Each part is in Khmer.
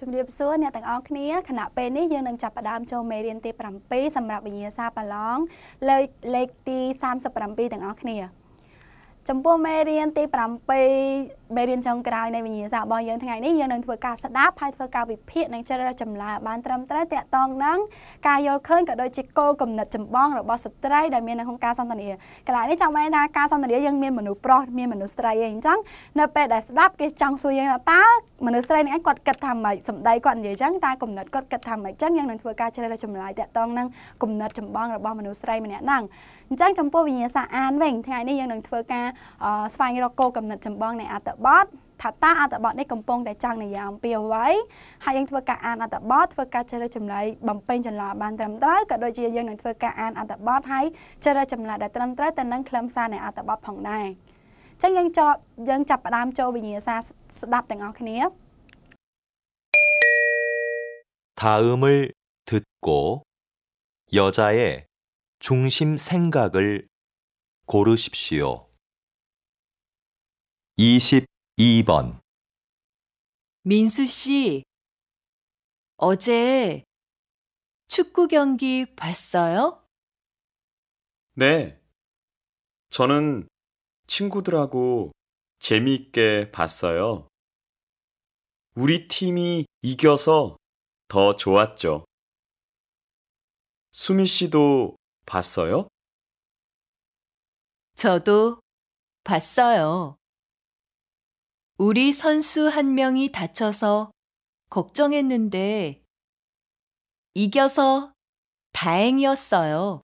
ជំរាបសួរអ្នកទាំងអស់គ្នាគណៈពេលនេះយើងនឹងចាប់ផ្ដើមចូលមេរៀនទី7សម្រាប់វិញ្ញាសាប្រឡងលេខលេខទី37ទាំងអស់គ្នាចំពោះមេរៀនទី7មេរៀនចុងក្រោយនៃវិញ្ញាសារបស់យើងថ្ងៃនេះយើងនឹងធ្វើការស្ដាប់ហើយធ្វើការវិភាគនិងជ្រើសរើសចម្លើយបានត្រឹមត្រូវតាក់ទងនឹងការយល់ឃើញក៏ដូចជាគោលគំនិតចម្បងរបស់ស្ត្រីដែលមាននៅក្នុងការសន្ទនាកាលនេះចង់បានថាការសន្ទនាយើងមានមនុស្សប្រុសមានមនុស្សស្រីឯងអញ្ចឹងនៅពេលដែលស្ដាប់គេចង់សួរយើងថាតើមនុស្សស្រីនឹងឯងគាត់គិតថាម៉េចសម្ដីគាត់និយាយអញ្ចឹងតើគំនិតគាត់គិតថាម៉េចអញ្ចឹងយើងនឹងធ្វើការជ្រើសរើសចម្លើយតាក់ទងនឹងគំនិតចម្បងរបស់មនុស្សស្រីម្នាក់ហ្នឹងអញ្ចឹងចំពោះវិញ្ញាសាអានវិញថ្ងៃនេះយើងនឹងធ្វើការស្វែងរកគោលកំណត់ចម្បងនៃអត្ថបទថាតើអត្ថបទនេះកំពុងតែចង់និយាយអំពីអ្វីហើយយើងធ្វើការអានអត្ថបទធ្វើការជ្រើសចម្លើយបំពេញចន្លោះបានត្រឹមត្រូវក៏ដូចជាយើងនឹងធ្វើការអានអត្ថបទហើយជ្រើសចម្លើយដែលត្រឹមត្រូវទៅនឹងខ្លឹមសារនៃអត្ថបទផងដែរអញ្ចឹងយើងចប់យើងចាប់ផ្ដើមចូលវិញ្ញាសាស្ដាប់ទាំងអស់គ្នា다음을듣고여자의 중심 생각을 고르십시오. 22번 민수 씨, 어제 축구 경기 봤어요? 네. 저는 친구들하고 재미있게 봤어요. 우리 팀이 이겨서 더 좋았죠. 수미 씨도 봤어요? 저도 봤어요. 우리 선수 한 명이 다쳐서 걱정했는데 이겨서 다행이었어요.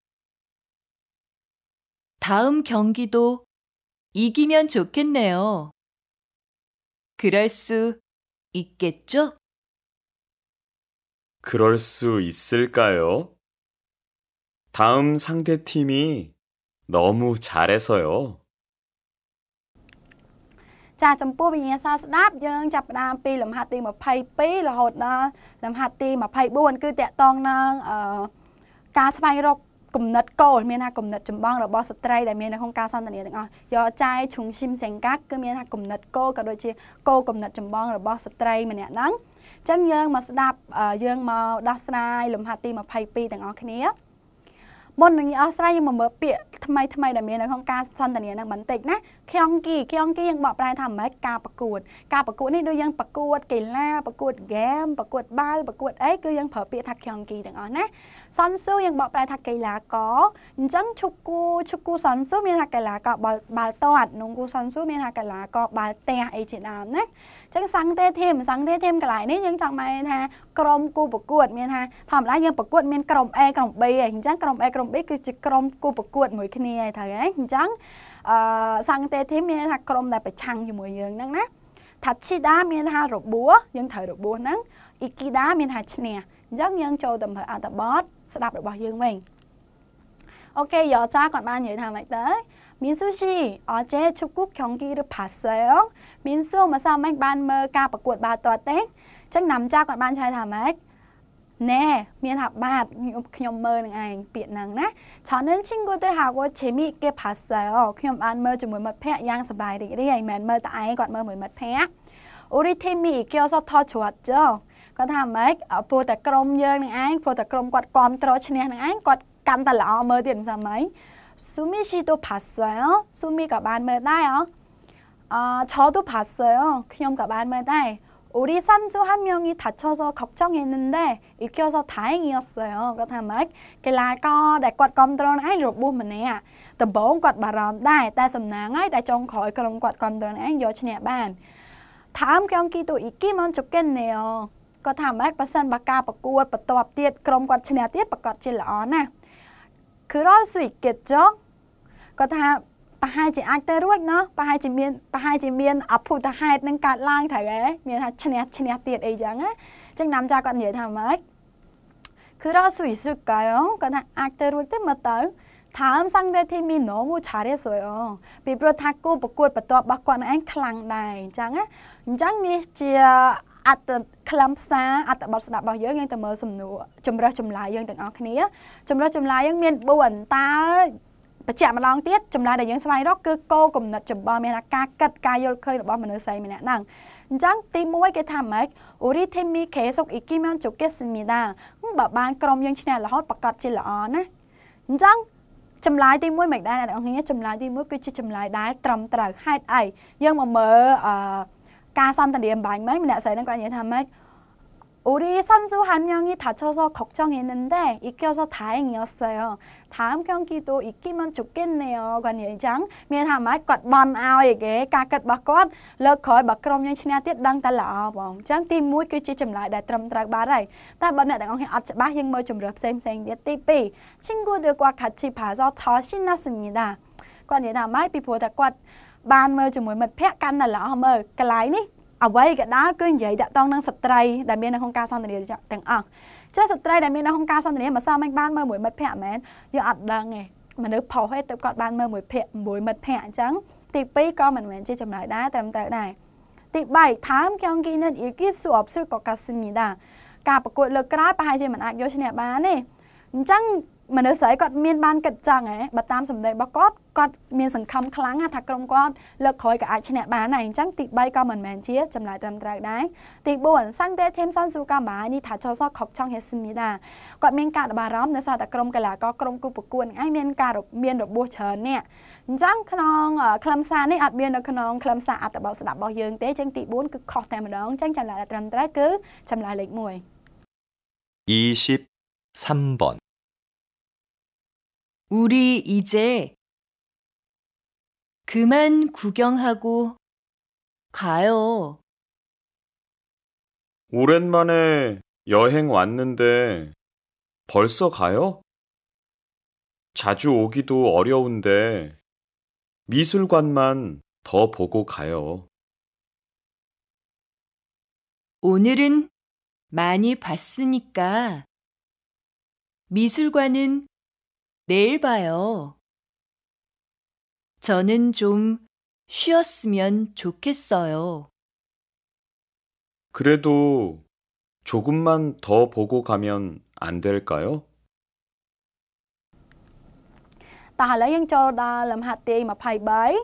다음 경기도 이기면 좋겠네요. 그럴 수 있겠죠? 그럴 수 있을까요? 다음상대팀이너무잘해서 요. ចាចំពោះវិញ្ញាសាស្ដាប់យើងចាប់ផ្ដើមពីលំហាត់ទី22រហូតដល់លំហាត់ទី24គឺតកតងនឹងការស្វែងរកគំនិតគោលមានថាគំនិតចម្បងរបស់ស្ត្រីដែលមាននៅក្នុងការសន្ទនាទាំងអស់យកចែឈុងឈីមសេងកាក់គឺមានថាគំនិតគោលក៏ដូចជាគោលគំនិតចម្បងរបស់ស្ត្រីម្នាក់ហ្នឹងអញ្ចឹងយើងមកស្ដាប់យើងមកដោះស្រាយលំហាត់ទី22ទាំងអស់គ្នាមុននឹងអស់ស្រ័យយើងមកមើលពាក្យថ្មីថ្មីដែលមាននៅក្នុងការសន្ទនានឹងបន្តិចណាខៀងគីខៀងគីយើងបកប្រែថាម៉េចការប្រកួតការប្រកួតនេះដូចយើងប្រកួតកីឡាប្រកួតហ្គេមប្រកួតបាល់ប្រកួតអីគឺយើងប្រើពាក្យថាខៀងគីទាំងអស់ណាសុនស៊ូយើងបកប្រែថាកីឡាករអញ្ចឹងឈុកគូឈុកគូសុនស៊ូមានថាកីឡាករបាល់បាល់ទាត់នុងគូសុនស៊ូមានថាកីឡាករបាល់ទះអីជាដើមណាអញ្ចឹងសង្ឃទេធីមសង្ឃទេធីមកន្លែងនេះយើងចង់បានថាក្រុមគូប្រកួតមានថាធម្មតាយើងប្រកួតមានក្រុម A ក្រុម B ឯងអញ្ចឹងក្រុម A ក្រុម B គឺជាក្រុមគូប្រកួត មួយគ្នាឯងត្រូវឯងអញ្ចឹងអឺសង្ឃទេធីមមានថាក្រុមដែលប្រឆាំងជាមួយយើងហ្នឹងណាថាឈីដាមានថារបួស យើងត្រូវរបួសហ្នឹងអ៊ីគីដាមានថាឈ្នះអញ្ចឹងយើងចូលទៅមើលអត្ថបទស្ដាប់របស់យើងវិញអូខេយោចាគាត់បាននិយាយថាម៉េចទៅមានស៊ូស៊ីអជេឈុកគូខងគីឬផាសែលមានស៊ូមិនសមមិនបានមើលការប្រកួតបាល់ទាត់ទេអញ្ចឹងណាំចាគាត់បានឆ្លើយថាម៉េចណែមានថាបាទខ្ញុំខ្ញុំមើលនឹងឯងពាក្យហ្នឹងណាឆននឹងឈិងគូទៅហៅគូឆេមីគេផាសែលខ្ញុំបានមើលជាមួយមិត្តភ័ក្តិយ៉ាងសប្បាយរីករាយមិនមែនមើលតែឯងគាត់មើលមួយមិត្តភ័ក្តិអូរីធីមីគេអត់ថតច្រត់ចោគាត់ថាម៉េចព្រោះតែក្រមយើងនឹងឯងព្រោះតែក្រមគាត់គ្រប់គ្រងឈ្នះនឹងឯងគាត់កាន់តែល្អមើលទៀតមិនសមអីស៊ូមីស៊ីទូផាសែស៊ូមីក៏បានមើលដែរអអឆោទូផាសែខ្ញុំក៏បានមើលដែរ우리삼수한명이다쳐서걱정했는데이겨서다행이었어요គាត់ថាម៉េចកីឡាករដែលគាត់គ្រប់គ្រងឯងរបួសម្នាក់ដំបងគាត់បារម្ភដែរតែសំណាងហើយដែលចុងក្រោយក្រុមគាត់គ្រប់គ្រងឯងយកឈ្នះបាន다음경기도이기면좋겠네요គាត់ថាម៉េចបើសិនបើការប្រកួតបន្តទៀតក្រុមគាត់ឈ្នះទៀតប្រកាសជាល្អណាស់គឺរល់ស្វីកេតចុងគាត់ថាប្រហែលជាអាចទៅរួចណោះប្រហែលជាមានប្រហែលជាមានអភូតហេតុនឹងកើតឡើងត្រូវហ៎មានថាឈ្នះឈ្នះទៀតអីចឹងណាអញ្ចឹងតាមចាគាត់និយាយថាម៉េចគឺរត់ស៊ុយស៊ុកកាយអងគាត់ថាអាចទៅរួចទេមើលទៅតាមសង្ឃទេធីមីណូមូឆារេស៊ុយអងពីព្រោះថាគូប្រកួតបន្ទាប់របស់គាត់នឹងឯងខ្លាំងដែរអញ្ចឹងណាអញ្ចឹងនេះជាអអត្តខ្លឹមសារអត្តបទស្ដាប់របស់យើងយើងទៅមើលសំណួរជំរើសចម្លើយយើងទាំងអស់គ្នាជំរើសចម្លើយយើងមាន4តើបញ្ជាក់ម្ដងទៀតចម្លើយដែលយើងស្វែងរកគឺគោលគំនិតចម្បងមានថាការគិតការយល់ឃើញរបស់មនុស្សស្រីម្នាក់ហ្នឹងអញ្ចឹងទី1គេថាម៉េចអូរីធីមីខេសុកអ៊ីគីម៉ានជូកេសមីដាបើបានក្រុមយើងឈ្នះរហូតប្រកាសជាល្អណាអញ្ចឹងចម្លើយទី1មិនដែរអ្នកនរគ្នាចម្លើយទី1គឺជាចម្លើយដែល ត្រឹមត្រូវហេតុអីយើងមកមើលអឺការសន្ទនាបាញ់មិនម្នាក់ស្រីហ្នឹងគាត់និយាយថាម៉េច우리선수한명이다쳐서걱정했는데이겨서다행이었어요다음경기도이기면좋겠네요គាត់និយាយអញ្ចឹងមានថាម៉េចគាត់បន់ឲ្យគេការគិតរបស់គាត់លើកក្រោយបើក្រុមយើងឈ្នះទៀតដឹងតែល្អបងអញ្ចឹងទី1គឺជាចម្លើយដែលត្រឹមត្រូវបាទហើយតែបើអ្នកទាំងអស់គ្នាអត់ច្បាស់យើងមើលជម្រើសផ្សេងផ្សេងទៀតទី2친구들과같이봐서더신났습니다គាត់និយាយថាម៉េចពីព្រោះតែគាត់បានមើលជាមួយមិត្តភ័ក្តិកាន់តែល្អមើលកន្លែងនេះអ្វីក៏ដោយគឺនិយាយតាក់ទងនឹងស្ត្រីដែលមាននៅក្នុងការសន្ទនាទាំងអស់ចាស្ត្រីដែលមាននៅក្នុងការសន្ទនាមិនសមមិនបានមើលមួយមិត្តភ័ក្តិមែនយើងអត់ដឹងទេមនុស្សប្រុសឯងទៅគាត់បានមើលមួយភ័ក្តិមួយមិត្តភ័ក្តិអញ្ចឹងទី2ក៏មិនមែនជាចម្លើយដែរត្រឹមត្រូវដែរទី3តាមកងគីនិនអ៊ីគីសួអបស្រុកកកាស៊ីមីដាការប្រកួតលើកក្រោយប្រហែលជាមិនអាចយកឈ្នះបានទេអញ្ចឹងមនុស្សស្រីគាត់មានបានគិតចឹងហ៎បើតាមសម្ដីរបស់គាត់គាត់មានសង្ឃឹមខ្លាំងថាក្រុមគាត់លើកក្រោយក៏អាចឈ្នះបានដែរអញ្ចឹងទី3ក៏មិនមែនជាចម្លើយត្រឹមត្រូវដែរទី4សង្កេតធីមសាន់ស៊ូកាបានេះថាចូលសខកចង់ហេស៊ីមីដាគាត់មានការបារម្ភនៅសារតែក្រុមកីឡាករក្រុមគូប្រកួតឯងមានការមានរបួសច្រើនអ្នកអញ្ចឹងក្នុងខ្លឹមសារនេះអត់មាននៅក្នុងខ្លឹមសារអត្ថបទស្ដាប់របស់យើងទេអញ្ចឹងទី4គឺខុសតែម្ដងអញ្ចឹងចម្លើយត្រឹមត្រូវគឺចម្លើយលេខ1 23번 우리 이제 그만 구경하고 가요. 오랜만에 여행 왔는데 벌써 가요? 자주 오기도 어려운데 미술관만 더 보고 가요. 오늘은 많이 봤으니까 미술관은 내일 봐요. 저는 좀 쉬었으면 좋겠어요. 그래도 조금만 더 보고 가면 안될까요តោះឥឡូវយើងចូលដល់លំហាត់ទាយ2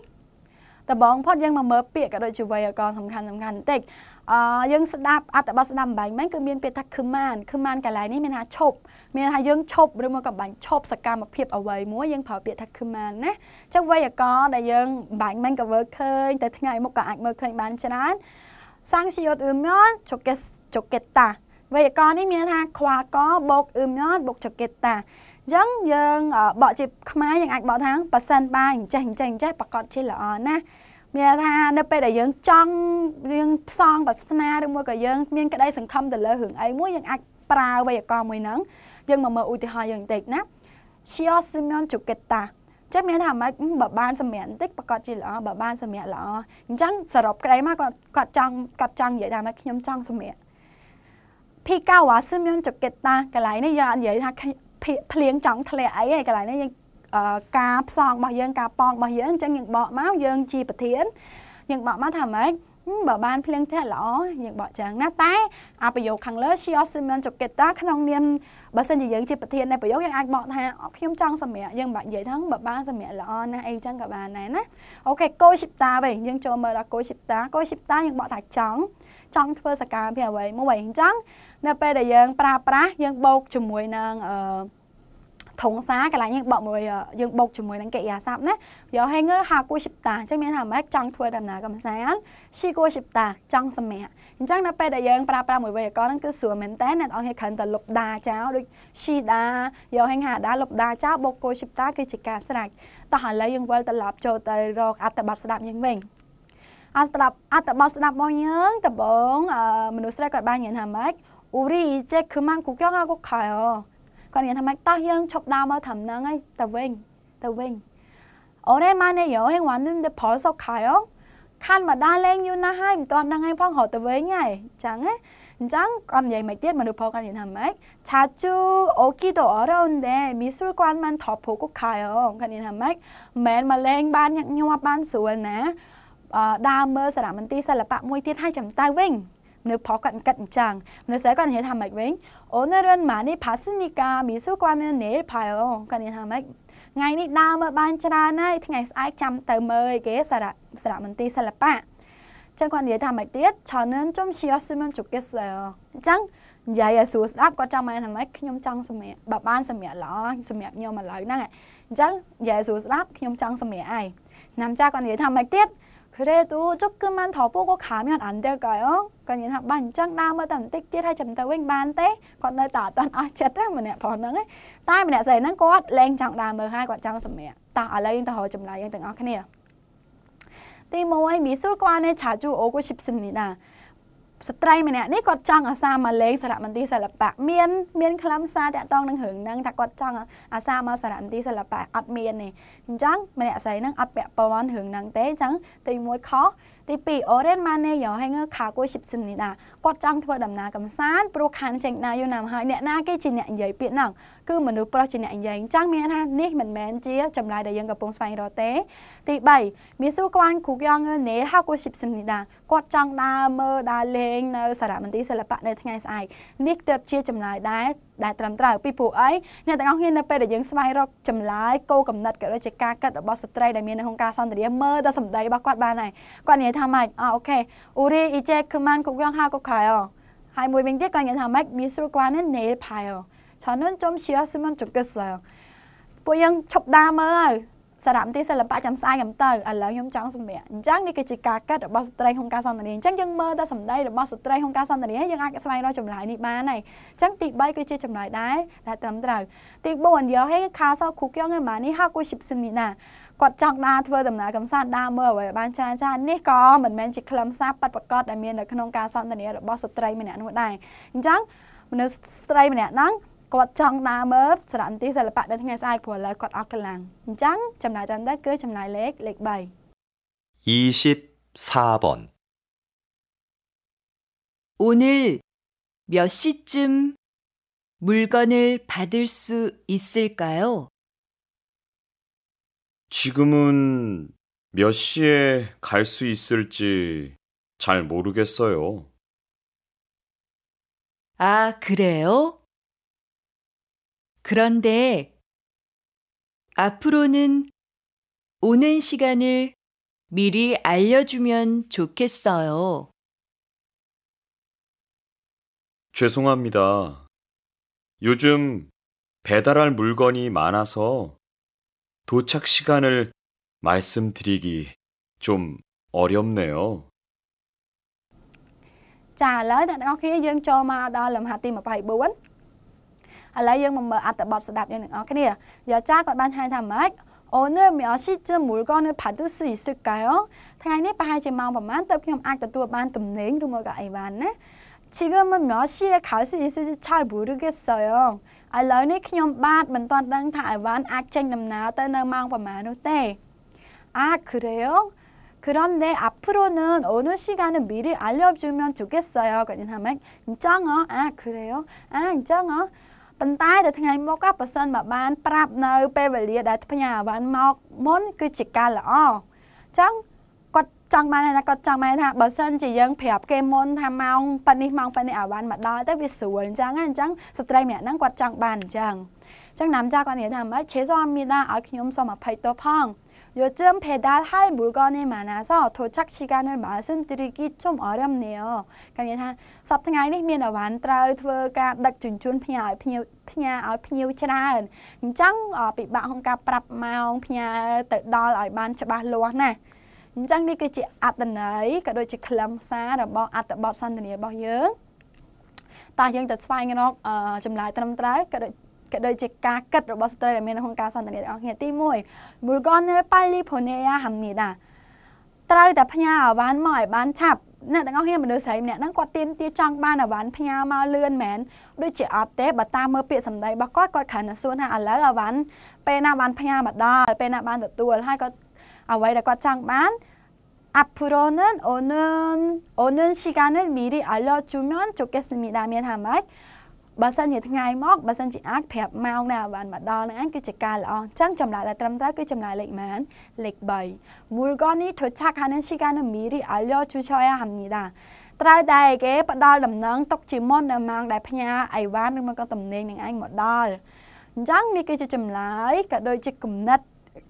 3តបងផុតយើងមកមើលពាក្យក៏ដូចជាវ័យករសំខាន់សំខាន់បន្តិចអឺយើងស្ដាប់អត្ថបទស្ដាប់បំបញ្ញមិញគឺមានពាក្យថាខឺម៉ា មានថាយើងឈប់ឬមកក៏បាញ់ឈប់សកម្មភាពអ្វីមួយយើងប្រើពាក្យថា command ណាចឹងវេយ្យាករណ៍ដែលយើងបាញ់មិនក៏មើលឃើញតែថ្ងៃមុខក៏អាចមើលឃើញបានច្រើនសាំងស៊ីយត់អ៊ឺមយ៉នជូកេសជូកេតាវេយ្យាករណ៍នេះមានថាខ្វាកបូកអ៊ឺមយ៉នបូកជូកេតាអញ្ចឹងយើងបកជាខ្មែរយើងអាចបកថាប៉ះសិនបាយអញ្ចេះអញ្ចេះអញ្ចេះប្រកបជាល្អណាស់មានថានៅពេលដែលយើងចង់យើងផ្សងបាសនាឬមួយក៏យើង មានក្តីសង្ឃឹមទៅលើរឿងអីមួយយើងអាចប្រើវេយ្យាករណ៍មួយហ្នឹងយើងមកមើលឧទាហរណ៍យើងបន្តិចណា Shio Simeon Chuketa ចាំមានថាម៉េចបើបានសម្រាប់បន្តិចប្រកាសជាល្អបើបានសម្រាប់ល្អអញ្ចឹងសរុបក្តីមកគាត់គាត់ចង់គាត់ចង់និយាយថាម៉េចខ្ញុំចង់សម្រាប់ភីកាវ៉ាស៊ីមយនចកេតាកន្លែងនេះយើងនិយាយថាភ្លៀងចង់ធ្លាក់អីហើយកន្លែងនេះយើងការផ្សងរបស់យើងការប៉ងរបស់យើងអញ្ចឹងយើងបកមកយើងជាប្រធានយើងបកមកថាម៉េចបើបានភ្លៀងធ្លាក់ល្អយើងបកចាំងណាតែអាប្រយោគខាងលើ Shio Simon Choketa ក្នុងនាមបើសិនជាយើងជាប្រធាននៃប្រយោគយើងអាចបកថាខ្ញុំចង់សម្រាប់យើងមិននិយាយថាបើបានសម្រាប់ល្អណាអីចឹងក៏បានដែរណាអូខេ Koshipta វិញយើងចូលមើលដល់ Koshipta Koshipta យើងបកថាចង់ចង់ធ្វើសកម្មភាពអ្វីមួយអញ្ចឹងនៅពេលដែលយើងប្រើប្រាស់យើងបូកជាមួយនឹងអឺធុងសាកន្លែងយើងបកមួយយើងបុកជាមួយនឹងកិរិយាសព្ទណាយក hanger ហាគួយឈិបតាអញ្ចឹងមានថាម៉េចចង់ធ្វើដំណើរកំសាន្តឈីគួយឈិបតាចង់សម្រាកអញ្ចឹងដល់ពេលដែលយើងប្រើប្រាស់មួយវេយ្យាករណ៍ហ្នឹងគឺស្រួលមែនតើអ្នកនរគ្នាគ្រាន់តែលុបដាចោលដូចឈីដាយក hanger ដាលុបដាចោលបុកគួយឈិបតាគឺជាការស្រេចតោះឥឡូវយើងវិលត្រឡប់ចូលទៅរកអត្ថបទស្ដាប់យើងវិញអត្ថបទអត្ថបទស្ដាប់របស់យើងដំបងមនុស្សស្រីគាត់បានញ៉ាំថាម៉េចអ៊ូរីចេះគឺម៉ាំងគុកយកគុកខៃអូគាត់និយាយថាម៉េចតោះយើងឈប់ដើរមើលត្រឹមហ្នឹងហើយទៅវិញទៅវិញអូនឯងម៉ានេយោហេងវ៉ាន់នឹងទៅផលសុខខៃអូខាន់មកដើរលេងយូរណាស់ហើយមិនទាន់ដឹងឯងផងរត់ទៅវិញហើយអញ្ចឹងណាអញ្ចឹងគាត់និយាយមិនទៀតមនុស្សផងគាត់និយាយថាម៉េចឆាជូអូគីដូអរ៉ុនដែរមីស្រួលគាត់មិនថប់ព្រោះគាត់ខៃអូគាត់និយាយថាម៉េចមិនមកលេងបានញាក់ញាប់បានស្រួលណាដើរមើលសារមន្ទីរសិល្បៈមួយទៀតហើយចាំតៅវិញមនុស្សផងគាត់អង្កត់អញ្ចឹងមនុស្សស្រីគាត់និយាយថាម៉េចវិញ오늘은많이봤으니까미술관은내일봐 요. 그러니까하 막. ថ្ងៃនេះដើរមើលបានច្រើនហើយថ្ងៃស្អែកចាំទៅមើលគេសារៈសារៈមន្ទីរសិល្បៈចឹងគាត់និយាយថាម៉េចទៀតឆននជំជាស៊ីមិនជុកេសអញ្ចឹងនិយាយឲ្យស្រួលស្ដាប់គាត់ចង់បានថាម៉េចខ្ញុំចង់សម្រាប់បើបានសម្រាប់ល្អសម្រាប់ខ្ញុំឥឡូវហ្នឹងអញ្ចឹងនិយាយឲ្យស្រួលស្ដាប់ខ្ញុំចង់សម្រាប់ឯងណាំចាគាត់និយាយថាម៉េចទៀត그래도조금만더보고가면안될까 요? គាត់និយាយថាបើអញ្ចឹងដើរមើលតែបន្តិចទៀតហើយចាំទៅវិញបានទេគាត់នៅតែអត់តាន់អស់ចិត្តណាម្នាក់ប្រុសហ្នឹងតែម្នាក់ស្រីហ្នឹងគាត់លែងចង់ដើរមើលហើយគាត់ចង់សម្រាកតោះឥឡូវយើងទៅរកចម្លើយយើងទាំងអស់គ្នាទី1មីស៊ូគាត់នៅឆាជូអូគូឈីបសិននេះដែរស្ត្រីម្នាក់នេះគាត់ចង់អាសាមកលេងសារមន្ទីរសិល្បៈមានមានខ្លឹមសារតាក់ទងនឹងរឿងហ្នឹងថាគាត់ចង់អាសាមកសារមន្ទីរសិល្បៈអត់មានទេអញ្ចឹងម្នាក់ស្រីហ្នឹងអត់ពាក់ព័ន្ធរឿងហ្នឹងទេអញ្ចឹងទី1ខុសទី2 Orange Money យកឲ្យងើខាគួយ10សិមនេះដែរគាត់ចង់ធ្វើដំណើរកំសាន្តព្រោះខាន់ចេញដែរយូរណាស់ហើយអ្នកណាគេជាអ្នកនិយាយពាក្យហ្នឹងគឺមនុស្សប្រុសជាអ្នកនិយាយអញ្ចឹងមានថានេះមិនមែនជាចម្លើយដែលយើងកំពុងស្វែងរកទេ ទី3មានសួរគាត់គ្រូយ៉ាងណេហៅគាត់សិបសិមនេះដែរគាត់ចង់ដើរមើលដើរលេងនៅសារមន្ទីរសិល្បៈនៅថ្ងៃស្អែកនេះទើបជាចម្លើយដែរដែលត្រឹមត្រូវពីព្រោះអីអ្នកទាំងអស់គ្នានៅពេលដែលយើងស្វែងរកចម្លើយគោលកំណត់ក៏ដូចជាការគិតរបស់ស្ត្រីដែលមាននៅក្នុងការសន្ទនាមើលទៅសម្ដីរបស់គាត់បានហើយគាត់និយាយថាម៉េចអូអូខេអ៊ូរីអ៊ីចេគឺម៉ានគុកយ៉ងហៅគុកខៃអូហើយមួយវិញទៀតគាត់និយាយថាម៉េចមានស្រួលគាត់ណេលផៃអូ저는좀쉬었으면좋겠어 요. ពួកយើងឈប់ដើរមើលហើយសារៈមន្ទីរសិល្បៈចាំស្អាតចាំទៅឥឡូវខ្ញុំចង់សម្រាប់អញ្ចឹងនេះគឺជាការកាត់របស់ស្ត្រីក្នុងការសន្ទនាអញ្ចឹងយើងមើលតែសម្ដីរបស់ស្ត្រីក្នុងការសន្ទនាហើយយើងអាចស្វែងរកចម្លើយនេះបានហើយអញ្ចឹងទី3គឺជាចម្លើយដែរដែលត្រឹមត្រូវទី4យកឲ្យខាសគូគងឯម៉ានេះហៅគូឈិបសិនមីណាគាត់ចង់ដើរធ្វើដំណើរកំសាន្តដើរមើលអ្វីបានច្រើនចានេះក៏មិនមែនជាខ្លឹមសារប៉ັດប្រកបដែលមាននៅក្នុងការសន្ទនារបស់ស្ត្រីម្នាក់នោះដែរអញ្ចឹងមនុស្សស្រីម្នាក់ហ្នឹងគាត់ចង់ដើរមើលសារមន្ទីរសិល្បៈនៅថ្ងៃស្អែកព្រោះឥឡូវគាត់អស់កម្លាំងអញ្ចឹងចំណាយត្រឹមតែគឺចំណាយលេខ 24번 오늘 몇 시쯤 물건을 받을 수 있을까요? 지금은 몇 시에 갈 수 있을지 잘 모르겠어요. 아, 그래요? 그런데 앞으로는 오는 시간을 미리 알려주면 좋겠어요. 죄송합니다. 요즘 배달할 물건이 많아서 도착 시간을 말씀드리기 좀 어렵네요. 자, lời đã có khi d ư n cho mà đo lầm hạt tim ở bài b ឥឡូវយើងមកមើលអត្ថបទស្ដាប់យើងទាំងអស់គ្នាយោចាគាត់បានហៅថាម៉េចអូនមីអស៊ីជាមូលកនផាទូស៊ីសឹកកែថ្ងៃនេះប្រហែលជាម៉ោងប្រហែលទៅខ្ញុំអាចទទួលបានទំនេញឬមកក៏អីបានណា지금은몇시에갈수있을지잘모르겠어 요. ឥឡូវនេះខ្ញុំបាទមិនទាន់ដឹងថាអីវ៉ាន់អាចចេញដំណើរទៅនៅម៉ោងប្រហែលនោះទេ 아, 그래 요? 그런데앞으로는어느시간을미리알려주면좋겠어 요. 그냥하면짱 어, 아그래 요? 아짱 어, ប៉ុន្តែតែថ្ងៃមុខបើសិនមកបានប្រាប់នៅពេលវេលាដែលផ្ញើអវ៉ាន់មកមុនគឺជាការល្អអញ្ចឹងគាត់ចង់បានថាគាត់ចង់បានថាបើសិន ជាយើងប្រាប់គេមុនថាម៉ោងប៉ានេះម៉ោងប៉ានេះអវ៉ាន់មកដល់ទៅវាស្រួលអញ្ចឹងអញ្ចឹងស្ត្រីម្នាក់ហ្នឹងគាត់ចង់បានអញ្ចឹងអញ្ចឹងណាមចាគាត់និយាយថាម៉េចឆេសអមីតាឲ្យខ្ញុំសូមអភ័យទោសផង요즘배달할물건이많아서도착시간을말씀드리기좀어렵네 요. 그러니까한섭탕아이미안완트라우트워가닥준준피아피아피아피아치라은인정어비박홍가프랍마옹피아뜨덜아이반ច្បាស់លាស់ណាអញ្ចឹងនេះគឺជាអត្តន័យក៏ដូចជាខ្លឹមសាររបស់អត្ថបទសន្ទនារបស់យើងតោះយើងទៅស្វែងរកចម្លើយត្រឹមត្រូវក៏ដូចក៏ដូចជាការគិតរបស់ស្ត្រីដែលមានក្នុងការសន្ទនារបស់គ្នាទី1 Mulgonel Paliponia Hamnida ត្រូវតែផ្ញើឲ្យបានមកឲ្យបានឆាប់អ្នកទាំងអស់គ្នាមនុស្សស្រីម្នាក់ហ្នឹងគាត់ទៀមទាចង់បានអាវ៉ាន់ផ្ញើមកលឿនមែនដូចជាអត់ទេបើតាមមើលពាក្យសម្ដីរបស់គាត់គាត់គ្រាន់តែសួរថាឥឡូវអាវ៉ាន់ពេលណាបានផ្ញើមកដល់ពេលណាបានទទួលហើយគាត់អ្វីដែលគាត់ចង់បាន앞으로는오는오는시간을미리알려주면좋겠습니 다. 면하막បើសិនជាថ្ងៃមកបើសិនជាអាចប្រាប់ម៉ោងណាបានមកដល់ហ្នឹងគឺជាការល្អអញ្ចឹងចម្លើយដែលត្រឹមត្រូវគឺចម្លើយលេខម៉ានលេខ3 Mulgoni thochakhanen shigana miri alyo chuchoya hamnida ត្រូវដែរគេផ្ដល់ដំណឹងទុកជាមុននៅម៉ោងដែលផ្ញើអីវ៉ាន់ឬមកក៏តំណែងនឹងឯងមកដល់អញ្ចឹងនេះគឺជាចម្លើយក៏ដូចជាគំនិត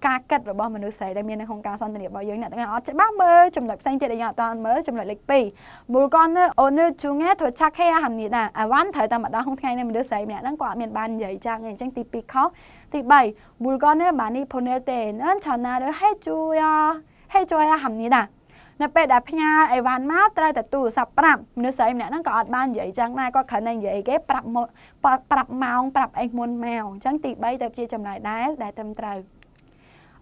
ការគិតរបស់មនុស្សស្រីដែលមាននៅក្នុងការសន្ទនារបស់យើងអ្នកទាំងអស់អត់ច្បាស់មើលចំណុចផ្សេងទៀតដែលយើងអត់ទាន់មើលចំណុចលេខ2មូលកនអូនជុងហេធឆាខេហមនីដាអវ៉ាន់ត្រូវតែម្ដងក្នុងថ្ងៃនេះមនុស្សស្រីម្នាក់ហ្នឹងក៏អត់មានបាននិយាយចាស់ទេអញ្ចឹងទី2ខុសទី3មូលកនបាននេះផូនេលទេនឆាណារហេជួយហេជួយហមនីដានៅពេលដែលផ្ញើអីវ៉ាន់មកត្រូវតែទូរស័ព្ទប្រាប់មនុស្សស្រីម្នាក់ហ្នឹងក៏អត់បាននិយាយចឹងដែរគាត់គ្រាន់តែនិយាយគេប្រាប់ប្រាប់ម៉ោងប្រាប់អីមុនមកអញ្ចឹងទី3ទៅជាចម្លើយដែរដែលត្រឹមត្រូវ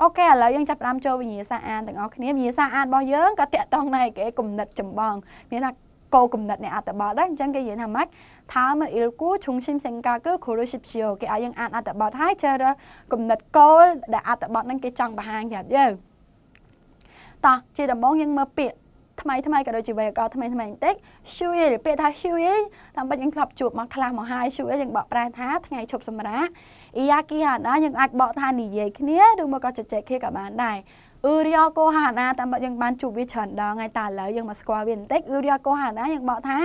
អូខេឥឡូវយើងចាប់ផ្ដើមចូលវិញ្ញាសាអានទាំងអស់គ្នាវិញ្ញាសាអានរបស់យើងក៏តាក់ទងដែរគេគំនិតចម្បង មានថាគោលគំនិតនៃអត្ថបទដែរអញ្ចឹងគេនិយាយថាម៉េចថាមើលអ៊ីលគូឈុងឈីមសេងកាគឺគូរូស៊ីបឈីអូគេឲ្យយើងអានអត្ថបទហើយជ្រើសរើសគំនិតគោលដែលអត្ថបទហ្នឹងគេចង់បង្ហាញប្រាប់យើងតោះជាដំបូងយើងមើលពាក្យថ្មីថ្មីក៏ដូចជាវេកថ្មីថ្មីបន្តិច Shuil ពាក្យថា Shuil តាមពិតយើងធ្លាប់ជួបមកខ្លះមកហើយ Shuil យើងបកប្រែថាថ្ងៃឈប់សម្រាកអ៊ីយ៉ាគីហាណាយើងអាចបកថានិយាយគ្នាឬមកក៏ជជែកគ្នាក៏បានដែរអ៊ឺរីយ៉ាកូហាណាតាមបាត់យើងបានជួបវាច្រើនដងហើយតែឥឡូវយើងមកស្គាល់វាបន្តិចអ៊ឺរីយ៉ាកូហាណាយើងបកថា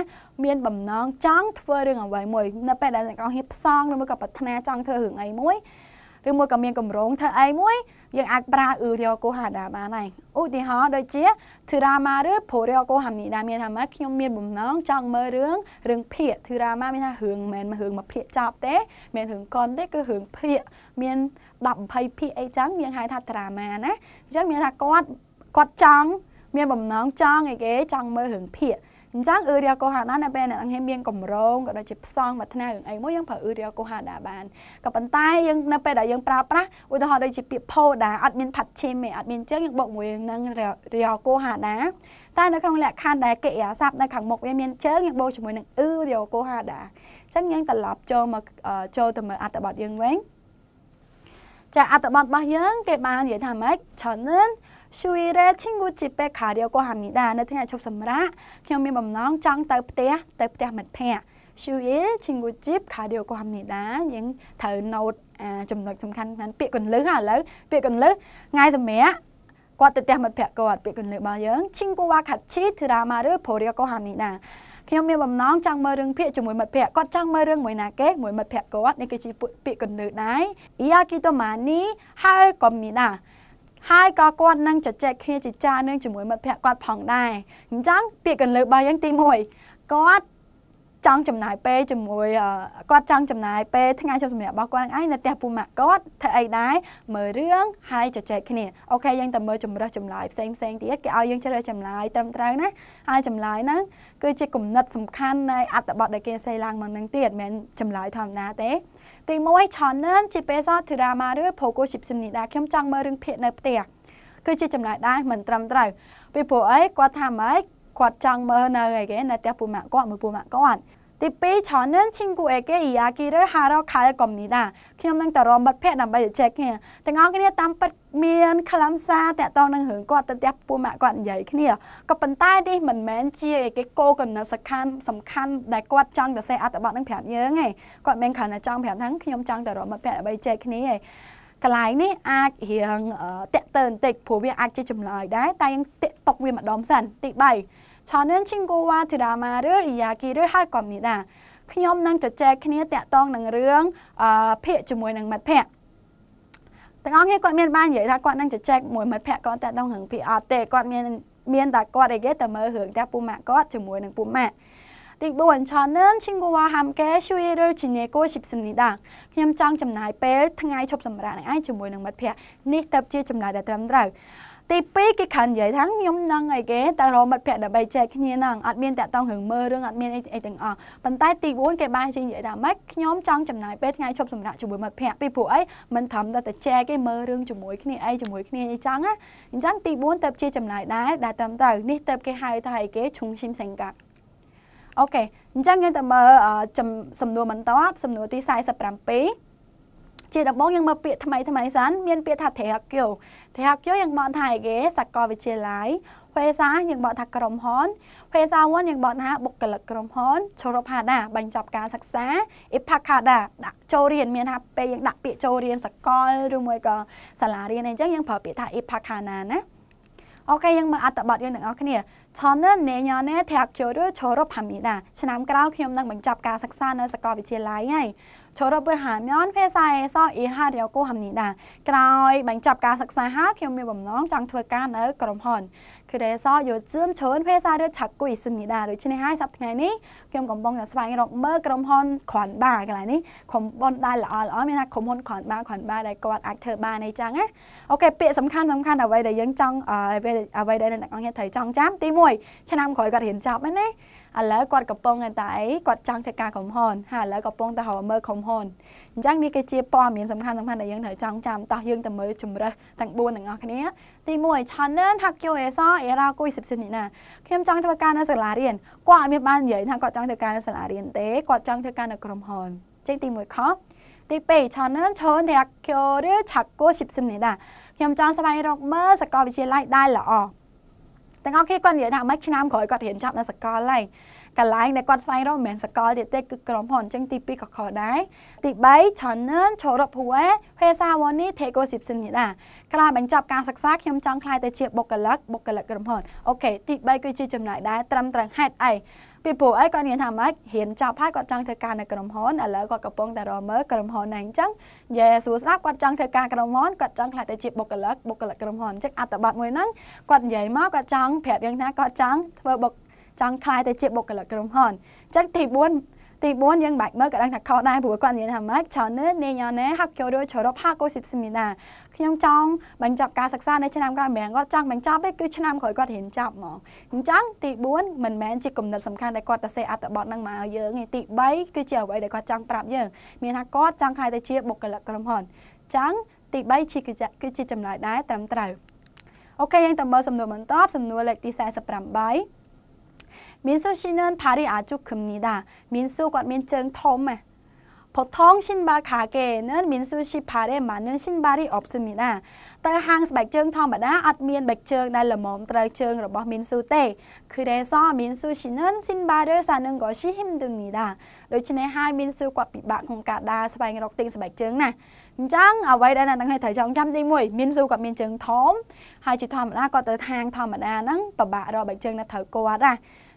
មានបំណងចង់ធ្វើរឿងអ្វីមួយនៅពេលដែលអ្នកអង្គហ៊ានផ្សងឬមកក៏ប្រាថ្នាចង់ធ្វើរឿងអីមួយឬមួយក៏មានកម្រងធ្វើអីមួយយើងអាចប្រើឧរយកោហាដាបានហើយឧទាហរណ៍ដូចជាធឺរាម៉ាឬភរយកោហាមនីដាមានថាម៉េចខ្ញុំមានបំណងចង់មើលរឿងរឿងភាគធឺរាម៉ាមានថារឿងមិនមែនរឿងមួយភាគចប់ទេមានរឿងកុនទេគឺរឿងភាគមាន10 20ភាគអីចឹងយើងហៅថាដ្រាម៉ាណាអញ្ចឹងមានថាគាត់គាត់ចង់មានបំណងចង់អីគេចង់មើលរឿងភាគអញ្ចឹងអឺរាកោហាដានៅពេលអ្នកទាំងមានកម្រងក៏ដូចជាផ្សងមកថ្នាក់រឿងអីមួយយើងប្រើអឺរាកោហាដាបានក៏ប៉ុន្តែយើងនៅពេលដែលយើងប្រើប្រាស់ឧទាហរណ៍ដូចជាពាក្យផោដាអត់មានផាត់ឈីមទេអត់មានអញ្ចឹងយើងបកមួយនឹងរាកោហាដាតែនៅក្នុងលក្ខខណ្ឌដែលកិរិយាសព្ទនៅខាងមុខវាមានជើងយើងបូកជាមួយនឹងអឺរាកោហាដាអញ្ចឹងយើងត្រឡប់ចូលមកចូលទៅមើលអត្ថបទយើងវិញចាអត្ថបទរបស់យើង គេបាននិយាយថាម៉េចច្រើន휴일에친구집에가려고합니 다. នៅថ្ងៃឈប់សម្រាកខ្ញុំមានបំណងចង់ទៅផ្ទះទៅផ្ទះមិត្តភ័ក្តិ휴일친구집가려고합니다យើងត្រូវ note ចំណុចសំខាន់ហ្នឹងពាក្យកន្លឹះឥឡូវពាក្យកន្លឹះថ្ងៃសម្រាប់គាត់ទៅផ្ទះមិត្តភ័ក្តិគាត់ពាក្យកន្លឹះរបស់យើង친구와같이드라마를보려고합니다ខ្ញុំមានបំណងចង់មើលរឿងភាគជាមួយមិត្តភ័ក្តិគាត់ចង់មើលរឿងមួយណាគេមួយមិត្តភ័ក្តិគាត់នេះគឺជាពាក្យកន្លឹះដែរ이야기도많이할겁니다ហើយក៏គាត់នឹងជជែកគ្នាជាចានឹងជាមួយមិត្តភ័ក្តិគាត់ផងដែរអញ្ចឹងពាក្យកន្លឹះរបស់យើងទី1គាត់ចង់ចំណាយពេលជាមួយគាត់ចង់ចំណាយពេលថ្ងៃជប់សម្រាប់របស់គាត់នឹងឯងនៅផ្ទះពូម៉ាក់គាត់ធ្វើអីដែរមើលរឿងហើយជជែកគ្នាអូខេយើងទៅមើលចម្រើសចម្លើយផ្សេងផ្សេងទៀតគេឲ្យយើងជ្រើសចម្លើយត្រឹមត្រូវណាហើយចម្លើយហ្នឹងគឺជាគំនិតសំខាន់នៃអត្ថបទដែលគេសេឡើងមកនឹងទៀតមិនចម្លើយធម្មតាទេទី1ឆននជីពេសធូរ៉ាម៉ាឬភូកូឈីបស៊ីមនីដាខ្ញុំចង់មើលរឿងភាគនៅផ្ទះគឺជាចំណាយដែរមិនត្រឹមត្រូវពីព្រោះអីគាត់ថាម៉េចគាត់ចង់មើលនៅអីគេនៅផ្ទះពូម៉ាក់គាត់មើលពូម៉ាក់គាត់ 2. 저는친구에게이야기를하러갈겁니 다. ខ្ញុំនឹងទៅរមមិត្តភ័ក្តិដើម្បីជជែកគ្នាទាំងអស់គ្នាតាមពិតមានខ្លឹមសារតាក់ទងនឹងរឿងគាត់ទៅផ្ទះពួកម៉ាក់គាត់និយាយគ្នាក៏ប៉ុន្តែនេះមិនមែនជាគេគោលគំនិតសំខាន់សំខាន់ដែលគាត់ចង់ទៅសេះអត្ថបទនឹងប្រាប់យើងទេគាត់មិនគ្រាន់តែចង់ប្រាប់ថាខ្ញុំចង់ទៅរមមិត្តភ័ក្តិដើម្បីជជែកគ្នាទេកន្លែងនេះអាចរៀងតាក់ទើបន្តិចព្រោះវាអាចជាចម្លើយដែរតែយើងតាក់ຕົកវាម្ដងសិនទី3저는친구와드라마를이야기를할겁니 다. ខ្ញុំនឹងជជែកគ្នាតាក់ទងនឹងរឿងភាគជាមួយនឹងមិត្តភ័ក្តិទាំងអស់គ្នាគាត់មានបាននិយាយថាគាត់នឹងជជែកមួយមិត្តភ័ក្តិគាត់តាក់ទងរឿងភាគអត់ទេគាត់មានមានតែគាត់អីគេតែមើលរឿងតែពូម៉ាក់គាត់ជាមួយនឹងពូម៉ាក់ទី4저는친구와함께휴일을지내고싶습니 다. ខ្ញុំចង់ចំណាយពេលថ្ងៃឈប់សម្រាកនឹងឯងជាមួយនឹងមិត្តភ័ក្តិនេះទៅជាចំណាយដែលត្រឹមត្រូវទី2គេខាន់និយាយថាខ្ញុំនឹងអីគេទៅរកមិត្តភ័ក្តិដើម្បីចែកគ្នាហ្នឹងអត់មានតាក់តងរឿងមើលរឿងអត់មានអីអីទាំងអស់ប៉ុន្តែទី4គេបានជិះនិយាយថាម៉េចខ្ញុំចង់ចំណាយពេលថ្ងៃឈប់សម្រាកជាមួយមិត្តភ័ក្តិពីព្រោះអីមិនត្រឹមតែតែចែកគេមើលរឿងជាមួយគ្នាអីជាមួយគ្នាអីចឹងណាអញ្ចឹងទី4ទៅជាចំណាយដែរដែលត្រឹមត្រូវនេះទៅគេហៅថាអីគេឈុងឈីមសេងកាអូខេអញ្ចឹងយើងទៅមើលសំណួរបន្ទាប់សំណួរទី47ជាដំបូងយើងមើលពាក្យថ្មីថ្មីសិនមានពាក្យថា Thaekyo Thaekyo យើងបងថាអីគេសាកលវិទ្យាល័យភាសាយើងបងថាក្រុមហ៊ុនភាសាវនយើងបងថាបុគ្គលិកក្រុមហ៊ុនឈរផាដាបញ្ចប់ការសិក្សា Ipakada ដាក់ចូលរៀនមានថាពេលយើងដាក់ពាក្យចូលរៀនសាកលឬមួយក៏សាលារៀនអីចឹងយើងប្រើពាក្យថា Ipakana ណាអូខេយើងមើលអត្ថបទយើងទាំងអស់គ្នាឆនណេញណេធាក់ជូរឈរផាមីដាឆ្នាំក្រោយខ្ញុំនឹងបញ្ចប់ការសិក្សានៅសាកលវិទ្យាល័យហើយ졸업을하면회사에서일하려고합니 다. ក្រោយបញ្ចប់ការសិក្សាហើយខ្ញុំមានបំណងចង់ធ្វើការនៅក្រុមហ៊ុន그래서요즘좋은회사를찾고있습니 다. 루치네하이삽트나니그럼건봉나스방이럭머그럼헌관바그라니건봉달라얼미나건혼관바관바달គាត់អាចធ្វើបានអីចឹងណាអូខេពាក្យសំខាន់សំខាន់អ្វីដែលយើងចង់អ្វីអ្វីដែលអ្នកទាំងអស់គ្នាត្រូវចង់ចាំទី1ឆ្នាំក្រោយគាត់រៀនចប់ហ្នឹងណាឥឡូវគាត់កំពុងតែអីគាត់ចង់ធ្វើការក្រុមហ៊ុនហើយឥឡូវកំពុងតែរកមើលក្រុមហ៊ុនអញ្ចឹងនេះគឺជាព័ត៌មានសំខាន់សំខាន់ដែលយើងត្រូវចង់ចាំតោះយើងទៅមើលជំរើសទាំង4ទាំងអស់គ្នាទី1 channel Hakyo Eso Era Kui Sipsin នេះណាខ្ញុំចង់ធ្វើការនៅសាលារៀនគាត់អត់មានបាននិយាយថាគាត់ចង់ធ្វើការនៅសាលារៀនទេគាត់ចង់ធ្វើការនៅក្រុមហ៊ុនចេញទី1ខុសទី2 channel Chon Hakyo ឬ Chakko Sipsin នេះណាខ្ញុំចង់ស្វែងរកមើលសកលវិទ្យាល័យដែលល្អទាំងអស់គ្នាគាត់និយាយថាម៉េចឆ្នាំក្រោយគាត់រៀនចប់នៅសកលហើយកន្លែងដែលគាត់ស្វែងរកមិនមែនសកលទៀតទេគឺក្រុមហ៊ុនអញ្ចឹងទី2ក៏ខដែរទី3 Channel ឈររភួរភេសាវនីថេកូស៊ីបសិននេះដែរក្រោយបញ្ចប់ការសិក្សាខ្ញុំចង់ខ្លាយទៅជាបុគ្គលិកបុគ្គលិកក្រុមហ៊ុនអូខេទី3គឺជាចំណាយដែរត្រឹមត្រូវហេតុអីពីព្រោះអីគាត់និយាយថាម៉េចរៀនចប់ហើយគាត់ចង់ធ្វើការនៅក្រុមហ៊ុនឥឡូវគាត់កំពុងតែរមើលក្រុមហ៊ុនណាអញ្ចឹងយេសួរស្ដាប់គាត់ចង់ធ្វើការក្រុមហ៊ុនគាត់ចង់ខ្លះទៅជាបុគ្គលិកបុគ្គលិកក្រុមហ៊ុនអញ្ចឹងអត្ថបទមួយហ្នឹងគាត់និយាយមកគាត់ចង់ប្រាប់យើងថាគាត់ចង់ធ្វើបុគ្គចង់ខ្លាយទៅជាបុគ្គលិកក្រុមហ៊ុនអញ្ចឹងទី4ទី4យើងមិនបាច់មើលក៏ដឹងថាខុសដែរព្រោះគាត់និយាយថាម៉េចឆននេញណេហាក់គយរឆរបហាកូសិបសមីណាខ្ញុំចង់បញ្ចប់ការសិក្សានៅឆ្នាំក្រោយមិនគាត់ចង់បញ្ចប់ទេគឺឆ្នាំក្រោយគាត់រៀនចប់ហ្មងអញ្ចឹងទី4មិនមែនជាគំនិតសំខាន់ដែលគាត់ទៅសេអត្ថបទនឹងមកឲ្យយើងទេទី3គឺជាអ្វីដែលគាត់ចង់ប្រាប់យើងមានថាគាត់ចង់ខ្លាយទៅជាបុគ្គលិកក្រុមហ៊ុនអញ្ចឹងទី3គឺជាចម្លើយដែរត្រឹមត្រូវអូខេយើងទៅមើលសំណួរបន្ទាប់សំណួរលេខទី48민수씨는발이아주큽니 다. 민수가민증톰에보통신발가게에는민수씨발에맞는신발이없습니 다. 또항스백증톰마다아민백증날라몸트라이증로봇민수때그래서민수씨는신발을사는것이힘듭니 다. 도치네하이민수가비박공가다스바잉록띵스백증나អញ្ចឹងអ្វីដែលអ្នកទាំងគ្នាត្រូវចងចាំទី1មានស៊ូគាត់មានជើងធំហើយជាធម្មតាគាត់ទៅហាងធម្មតាហ្នឹងពិបាករកបែកជើងនៅត្រូវគាត់ណា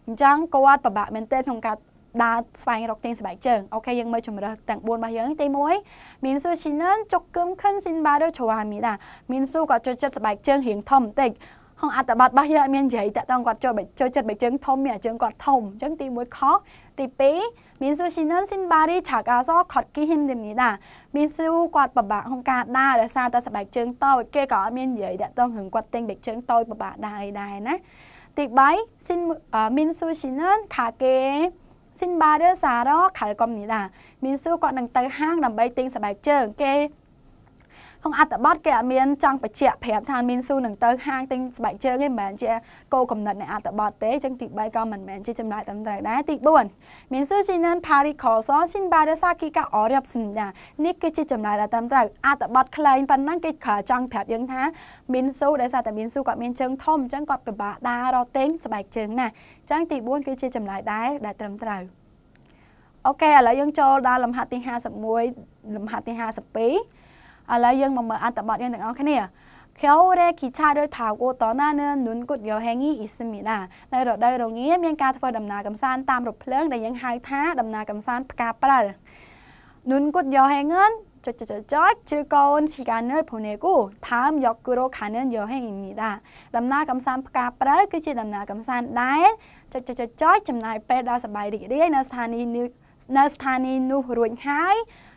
អញ្ចឹងគាត់ពិបាកមែនទែនក្នុងការដើរស្វែងរកទិញស្បែកជើងអូខេយើងមើលជំរើសទាំង4របស់យើងទី1មានស៊ូស៊ីនិនចុកគឹមខិនស៊ីនបាឬជវ៉ាមីដាមានស៊ូក៏ចូលចិត្តស្បែកជើងរៀងធំបន្តិចហងអត្តបទរបស់យើងអត់មាននិយាយតាក់ទងគាត់ចូលចូលចិត្តបែកជើងធំមានអាជើងគាត់ធំអញ្ចឹងទី1ខុសទី2មានស៊ូស៊ីនិនស៊ីនបារីឆាកាសខត់គីហ៊ីមឌីមនីដាមានស៊ូគាត់ពិបាកក្នុងការដើរដោយសារតែស្បែកជើងតូចគេក៏អត់មាននិយាយតាក់ទងរឿងគាត់ទិញបែកជើងតូចពិបាកដើរអីដែរណាទី3សិនមានស៊ូឈីណិនខាគេសិនបារសារ៉ូខាល់កុំនីដាមានស៊ូគាត់នឹងទៅហាងដើម្បីទិញសបែកជើងគេក្នុងអត្ថបទគេអត់មានចង់បញ្ជាក់ប្រាប់ថាមីនស៊ូនឹងទៅហាងទិញស្បែកជើងឯងមិនមែនជាគោលកំណត់នៃអត្ថបទទេអញ្ចឹងទី3ក៏មិនមែនជាចំណាយត្រឹមត្រូវដែរទី4មីនស៊ូជីណានផារីខលសស៊ីនបារសាគីកាអរ៉ាប់សិនដានេះគឺជាចំណាយដែលត្រឹមត្រូវអត្ថបទខ្លែងប៉ុណ្ណឹងគេខចង់ប្រាប់យើងថាមីនស៊ូដែលសារតែមីនស៊ូគាត់មានជើងធំអញ្ចឹងគាត់ពិបាកដើររកទិញស្បែកជើងណាអញ្ចឹងទី4គឺជាចំណាយដែរដែលត្រឹមត្រូវអូខេឥឡូវយើងចូលដល់លំហាត់ទី51លំហាត់ទី52ឥឡូវយើងមកមើលអត្ថបទយើងទាំងអស់គ្នាខោរេគីឆារថៅគូតណាននុនគុតយោហេងីអ៊ីសមីណានៅរដូវរងាមានការធ្វើដំណើរកំសាន្តតាមរថភ្លើងដែលយើងហៅថាដំណើរកំសាន្តផ្កាប្រាល់នុនគុតយោហេងិនចុចចុចចុចជិលកូនឈីកានឺភូនេគូថាមយកគូរខានឺយោហេងីមីដាដំណើរកំសាន្តផ្កាប្រាល់គឺជាដំណើរកំសាន្តដែរចុចចុចចុចចំណាយពេលដល់សប្បាយរីករាយនៅស្ថានីយ៍នៅស្ថានីយ៍នោះរួចហើយ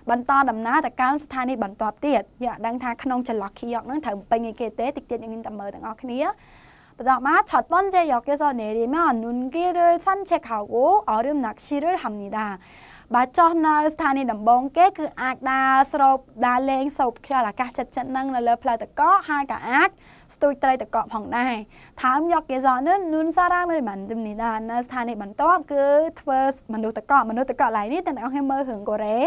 បន្តដំណើរទៅកាន់ស្ថានីយ៍បន្ទាប់ទៀតយើងអាចដឹងថាក្នុងចន្លោះខៀកហ្នឹងត្រូវពេញអីគេទេតិចទៀតយើងតែមើលទាំងអស់គ្នាបន្តមកឆតបនជាយកគេសនេរីមែននុនគីរសាន់ឆេកហៅគូអរឹមណាក់ស៊ីរហាំនីដាបើចោះនៅស្ថានីយ៍ដំបង គេគឺអាចដើរស្រូបដើរលេងសោបខ្យល់អាកាសចិត្តចិត្តនឹងនៅលើផ្លូវតកហើយក៏អាចស្ទូចត្រីតកក់ផងដែរថើមយកកេសរនោះនួនសារ៉ាមិនបានជំនីដានស្ថានីយបន្ទាប់គឺធ្វើមនុស្សតកក់មនុស្សតកក់ឡៃនេះតែអ្នកខ្ញុំមើលរឿងកូរ៉េ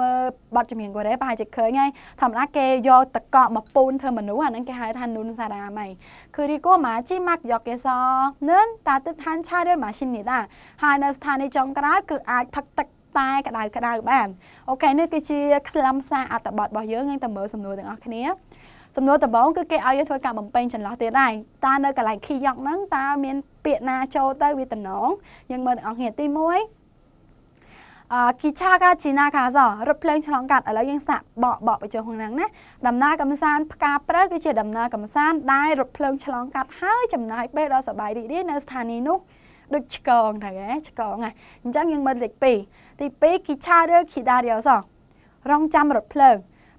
មើលបទចម្រៀងកូរ៉េប្រហែលជាឃើញហើយធម្មតាគេយកតកក់មកពូនធ្វើមនុស្សអាហ្នឹងគេហៅថានួនសារ៉ាម៉ៃគឺរីកូម៉ាជីម៉ាក់យកកេសរនោះតាទឹកឋានឆាឬម៉ាស៊ីននេះដែរហើយនៅស្ថានីយចុងក្រោយគឺអាចផឹកទឹកតែក្តៅក្តៅបានអូខេនេះគឺជាខ្លឹមសារអត្ថបទរបស់យើងយើងទៅមើលសំណួរទាំងអស់គ្នាសំណួរដំបូងគឺគេឲ្យយើងធ្វើការបំពេញចន្លោះទៀតដែរតើនៅកន្លែង key យកហ្នឹងតើមានពាក្យណាចូលទៅវាតំណងយើងមើលទាំងអស់គ្នាទី1អគីឆាកាជីណាកាសរត់ភ្លើងឆ្លងកាត់ឥឡូវយើងសាក់បកបកបញ្ចុះហ្នឹងណាដំណើរកំសាន្តផ្កាព្រើគឺជាដំណើរកំសាន្តដែលរត់ភ្លើងឆ្លងកាត់ហើយចំណាយពេលដ៏សប្បាយរីករាយនៅស្ថានីយ៍នោះដូចឆ្កងហ្នឹងឯងឆ្កងហ្នឹងអញ្ចឹងយើងមើលលេខ2ទី2គីឆាឬគីដារីយ៉ូសរងចាំរត់ភ្លើង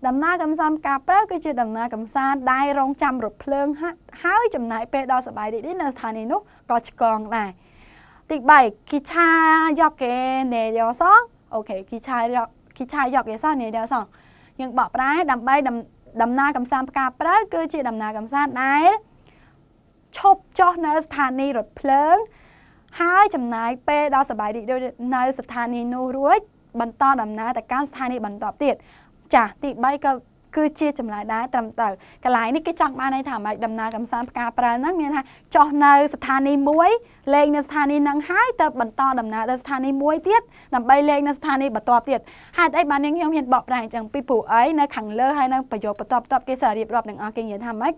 ដំណើរកំសាន្តការប្រើ គឺជាដំណើរកំសាន្តដែលរងចាំរថភ្លើងហើយចំណាយពេលដ៏សប្បាយរីករាយនៅស្ថានីយ៍នោះក៏ឆ្កងដែរទី3គីឆាយកកេនេយោសងអូខេគីឆាយកគីឆាយកកេសនេយោសងយើងបកប្រែដើម្បីដំណើរកំសាន្តផ្កាប្រើគឺជាដំណើរកំសាន្តដែលឈប់ចុះនៅស្ថានីយ៍រថភ្លើងហើយចំណាយពេលដ៏សប្បាយរីករាយនៅស្ថានីយ៍នោះរួចបន្តដំណើរទៅកាន់ស្ថានីយ៍បន្ទាប់ទៀតចាទី3ក៏គឺជាចម្លើយដែរត្រឹមត្រូវកន្លែងនេះគេចង់បានន័យថាមិនដំណើរកំសាន្តផ្កាប្រើហ្នឹងមានថាចោះនៅស្ថានីយ៍មួយលេងនៅស្ថានីយ៍ហ្នឹងហើយទៅបន្តដំណើរទៅស្ថានីយ៍មួយទៀតដើម្បីលេងនៅស្ថានីយ៍បន្ទាប់ទៀតហេតុអីបាននាងខ្ញុំហ៊ានបកប្រែអញ្ចឹងពីព្រោះអីនៅខាងលើហើយនៅប្រយោគបន្ទាប់ៗគេសាររៀបរាប់នឹងអស់គេនិយាយថាម៉េច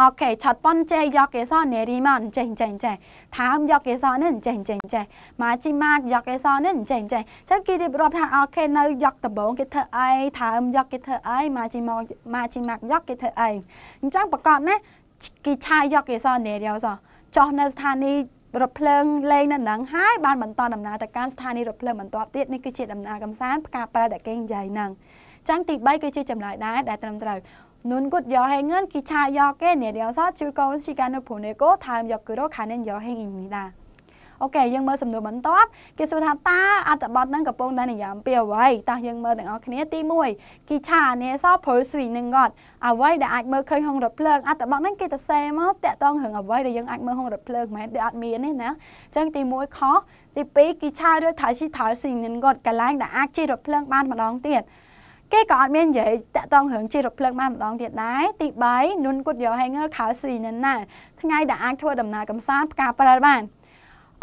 អូខេឆាត់ប៉ុនចេះយកកេសរនេរីម៉ានចេះចេះចេះថើមយកកេសរនេះចេះចេះចេះម៉ាជីម៉ាតយកកេសរនេះចេះចេះចឹងគេរៀបរាប់ថាអូខេនៅយកដំបងគេធ្វើអីថើមយកគេធ្វើអីម៉ាជីម៉ាម៉ាជីម៉ាយកគេធ្វើអីអញ្ចឹងប្រកបណាគេឆាយយកកេសរនេរីសោះចោះនៅស្ថានីយ៍រថភ្លើងលេងនៅនឹងហើយបានបន្តដំណើរទៅកាន់ស្ថានីយ៍រថភ្លើងបន្តទៀតនេះគឺជាដំណើរកំសាន្តផ្កាប្រែដែលគេនិយាយហ្នឹងចឹងទី3គឺជាចម្លើយដែរដែលត្រឹមត្រូវ눈굿여행은기차역에내려서즐거운시간을보내고다음역으로가는여행입니 다. 오케 이, យើងមើលសំណួរបន្ទាប់គេសួរថាតើអត្ថបទនឹងកំពុងតែនិយាយអំពីអ្វីតើយើងមើលទាំងអស់គ្នាទី1គីឆានេសព្រុលស្វីនឹងគាត់អ្វីដែលអាចមើលឃើញហុងរថភ្លើងអត្ថបទហ្នឹងគេទៅសេមកតាក់តងរឿងអ្វីដែលយើងអាចមើលហុងរថភ្លើងមិនដែរអត់មានទេណាអញ្ចឹងទី1ខុសទី2គីឆាឬថាស៊ីថាស៊ីនឹងគាត់កន្លែងដែលអាចជិះរថភ្លើងបានម្ដងទៀតគេក៏អត់មាននិយាយតាក់តងរឿងជីរភ្លើងបានម្ដងទៀតដែរទី3នុនគុតយោហេងើខៅស៊ីណិនណាថ្ងៃដែលអាចធ្វើដំណើរកំសាន្តផ្កាប្រើបាន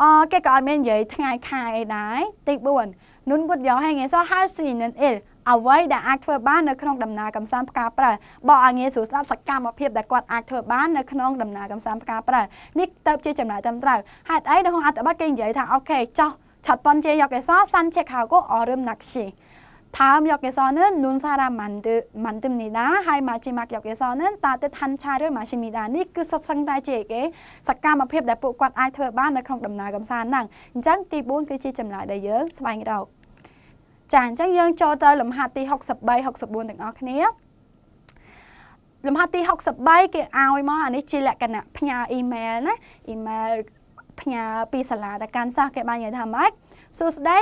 អគេក៏អត់មាននិយាយថ្ងៃខែអីដែរទី4នុនគុតយោហេងើសហៅស៊ីណិនអ៊ីលអ្វីដែលអាចធ្វើបាននៅក្នុងដំណើរកំសាន្តផ្កាប្រើបើឲ្យងាយស្រួលស្ដាប់សកម្មភាពដែលគាត់អាចធ្វើបាននៅក្នុងដំណើរកំសាន្តផ្កាប្រើនេះទៅជាចំណាយត្រឹមត្រូវហេតុអីដែលក្នុងអត្ថបទគេនិយាយថាអូខេចោះឆាត់ប៉ុនជាយកអេសសាន់ឆេកហៅកោអរឹមណាក់ឈី다음역에서는논사람만 드, 만듭니 다. 하이마지막역에서는따뜻한차를마십니 다. នេះគឺសុទ្ធសឹងតែជាគេសកម្មភាពដែលពួកគាត់អាចធ្វើបាននៅក្នុងដំណើរកម្សាន្តហ្នឹងអញ្ចឹងទី4គឺជាចម្លើយដែលយើងស្វែងរកចាអញ្ចឹងយើងចូលទៅលំហាត់ទី63 64ទាំងអស់គ្នាលំហាត់ទី63គេឲ្យមកអានេះជាលក្ខណៈផ្ញើអ៊ីមែលណាអ៊ីមែលផ្ញើពីសាលាទៅកាន់សិស្សគេបាននិយាយថាម៉េចសួស្តី